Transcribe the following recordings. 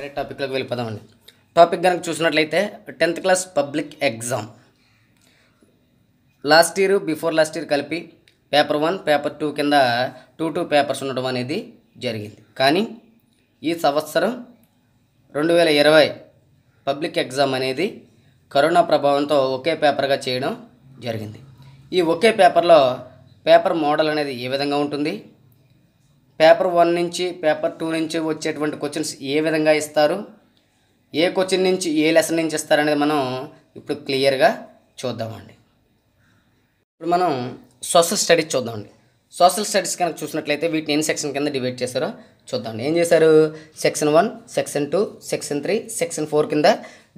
direct టాపిక్లోకి వెళ్ళిపోదామండి topic కనుక చూసినట్లయితే tenth class public exam last year before last year కలిపి పేపర్ వన్ పేపర్ టూ కింద టూ టూ పేపర్స్ ఉండడం అనేది జరిగింది కానీ ఈ సంవత్సరం రెండు వేల ఇరవై పబ్లిక్ ఎగ్జామ్ అనేది కరోనా ప్రభావంతో ఒకే పేపర్గా చేయడం జరిగింది ఈ ఒకే పేపర్లో పేపర్ మోడల్ అనేది ఏ విధంగా ఉంటుంది పేపర్ వన్ నుంచి పేపర్ టూ నుంచి వచ్చేటువంటి క్వశ్చన్స్ ఏ విధంగా ఇస్తారు ఏ క్వశ్చన్ నుంచి ఏ లెసన్ నుంచి ఇస్తారనేది మనం ఇప్పుడు క్లియర్గా చూద్దామండి ఇప్పుడు మనం సోషల్ స్టడీస్ చూద్దామండి సోషల్ స్టడీస్ కనుక చూసినట్లయితే వీటిని ఎన్ని సెక్షన్ కింద డివైడ్ చేశారో చూద్దాం ఏం చేశారు section one section two section three section four కింద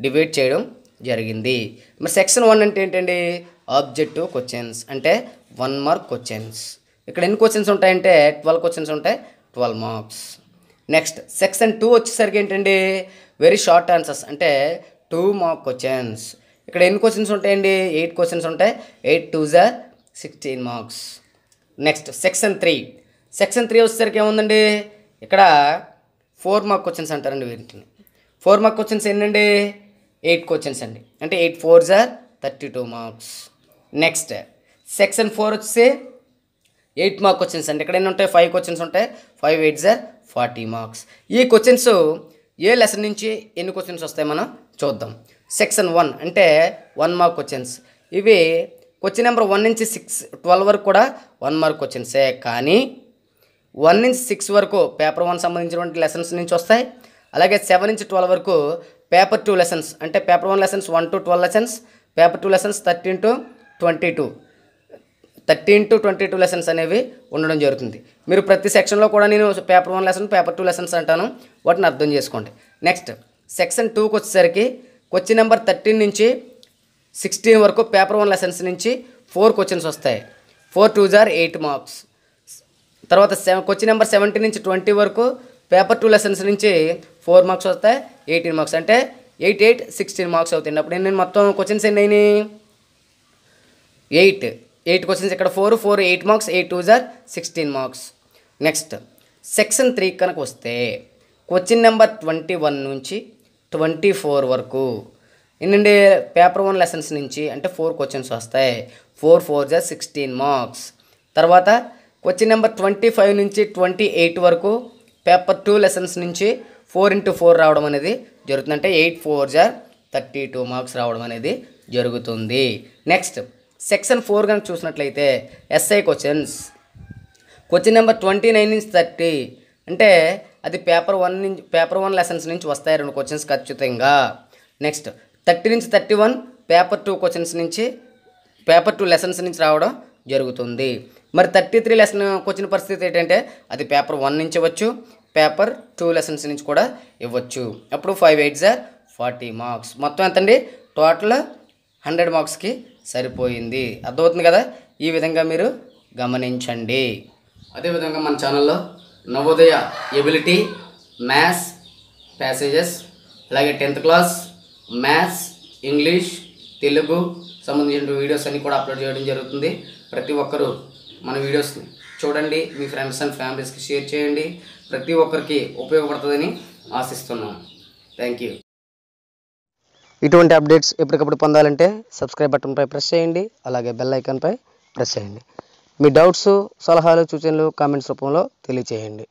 డివైడ్ చేయడం జరిగింది మరి సెక్షన్ వన్ అంటే ఏంటండి ఆబ్జెక్టివ్ క్వశ్చన్స్ అంటే వన్ మార్క్ క్వశ్చన్స్ ఇక్కడ ఎన్ని క్వశ్చన్స్ ఉంటాయంటే ట్వెల్వ్ క్వశ్చన్స్ ఉంటాయి twelve marks next section two వచ్చేసరికి ఏంటండి వెరీ షార్ట్ ఆన్సర్స్ అంటే టూ మార్క్ క్వశ్చన్స్ ఇక్కడ ఎన్ని క్వశ్చన్స్ ఉంటాయండి ఎయిట్ క్వశ్చన్స్ ఉంటాయి eight two are sixteen marks next section three section three వచ్చేసరికి ఏముందండి ఇక్కడ ఫోర్ మార్క్ క్వశ్చన్స్ అంటారండి వీటిని ఫోర్ మార్క్ క్వశ్చన్స్ ఏంటండి ఎయిట్ క్వశ్చన్స్ అండి అంటే eight four are thirty two marks next section four వచ్చేసి ఎయిట్ మార్క్ క్వశ్చన్స్ అండి ఎక్కడైనా ఉంటాయి ఫైవ్ క్వశ్చన్స్ ఉంటాయి five eight are forty marks ఈ క్వశ్చన్స్ ఏ లెసన్ నుంచి ఎన్ని క్వశ్చన్స్ వస్తాయి మనం చూద్దాం సెక్షన్ వన్ అంటే వన్ మార్క్ క్వశ్చన్స్ ఇవి క్వశ్చన్ నెంబర్ వన్ నుంచి సిక్స్ ట్వెల్వ్ వరకు కూడా వన్ మార్క్ క్వశ్చన్సే కానీ వన్ నుంచి సిక్స్ వరకు పేపర్ వన్ సంబంధించినటువంటి లెసన్స్ నుంచి వస్తాయి అలాగే సెవెన్ నుంచి ట్వెల్వ్ వరకు పేపర్ టూ లెసన్స్ అంటే paper one lessons one to twelve lessons paper two lessons thirteen to twenty two thirteen to twenty two lessons అనేవి ఉండడం జరుగుతుంది మీరు ప్రతి సెక్షన్లో కూడా నేను paper one lesson paper two lessons అంటాను వాటిని అర్థం చేసుకోండి నెక్స్ట్ సెక్షన్ టూకి వచ్చేసరికి క్వశ్చన్ నెంబర్ థర్టీన్ నుంచి సిక్స్టీన్ వరకు పేపర్ వన్ లెసన్స్ నుంచి ఫోర్ క్వశ్చన్స్ వస్తాయి four two are eight marks తర్వాత సెవెన్ క్వశ్చన్ నెంబర్ సెవెంటీన్ నుంచి ట్వంటీ వరకు పేపర్ టూ లెసన్స్ నుంచి ఫోర్ మార్క్స్ వస్తాయి ఎయిటీన్ మార్క్స్ అంటే ఎయిట్ ఎయిట్ సిక్స్టీన్ మార్క్స్ అవుతుంది అప్పుడు నేను మొత్తం క్వశ్చన్స్ ఎన్ని అయినాయి ఎయిట్ ఎయిట్ క్వశ్చన్స్ ఇక్కడ four four eight marks eight two are sixteen marks next section three కనుక వస్తే క్వశ్చన్ నెంబర్ ట్వంటీ వన్ నుంచి ట్వంటీ ఫోర్ వరకు ఎన్నండి పేపర్ వన్ లెసన్స్ నుంచి అంటే ఫోర్ క్వశ్చన్స్ వస్తాయి four four are sixteen marks తర్వాత క్వశ్చన్ నెంబర్ ట్వంటీ ఫైవ్ నుంచి ట్వంటీ ఎయిట్ వరకు పేపర్ టూ లెసన్స్ నుంచి ఫోర్ ఇంటూ ఫోర్ రావడం అనేది జరుగుతుంది అంటే eight four are thirty two marks రావడం అనేది జరుగుతుంది నెక్స్ట్ సెక్షన్ ఫోర్ కనుక చూసినట్లయితే essay questions question number twenty nine నుంచి థర్టీ అంటే అది పేపర్ వన్ నుంచి పేపర్ వన్ లెసన్స్ నుంచి వస్తాయి రెండు క్వశ్చన్స్ ఖచ్చితంగా నెక్స్ట్ థర్టీ నుంచి thirty one paper two questions నుంచి పేపర్ టూ లెసన్స్ నుంచి రావడం జరుగుతుంది మరి థర్టీ త్రీ లెసన్ క్వశ్చన్ పరిస్థితి ఏంటంటే అది పేపర్ వన్ నుంచి ఇవ్వచ్చు పేపర్ టూ లెసన్స్ నుంచి కూడా ఇవ్వచ్చు అప్పుడు five eight are forty marks మొత్తం ఎంతండి టోటల్ హండ్రెడ్ మార్క్స్కి సరిపోయింది అర్థమవుతుంది కదా ఈ విధంగా మీరు గమనించండి అదేవిధంగా మన ఛానల్లో నవోదయ ఎబిలిటీ మ్యాథ్స్ ప్యాసేజెస్ అలాగే tenth class maths English Telugu సంబంధించిన వీడియోస్ అన్నీ కూడా అప్లోడ్ చేయడం జరుగుతుంది ప్రతి ఒక్కరూ మన వీడియోస్ని చూడండి మీ ఫ్రెండ్స్ అండ్ ఫ్యామిలీస్కి షేర్ చేయండి ప్రతి ఒక్కరికి ఉపయోగపడుతుందని ఆశిస్తున్నాను థ్యాంక్ యూ ఇటువంటి అప్డేట్స్ ఎప్పటికప్పుడు పొందాలంటే సబ్స్క్రైబ్ బటన్పై ప్రెస్ చేయండి అలాగే బెల్ ఐకాన్పై ప్రెస్ చేయండి మీ డౌట్స్ సలహాలు సూచనలు కామెంట్స్ రూపంలో తెలియచేయండి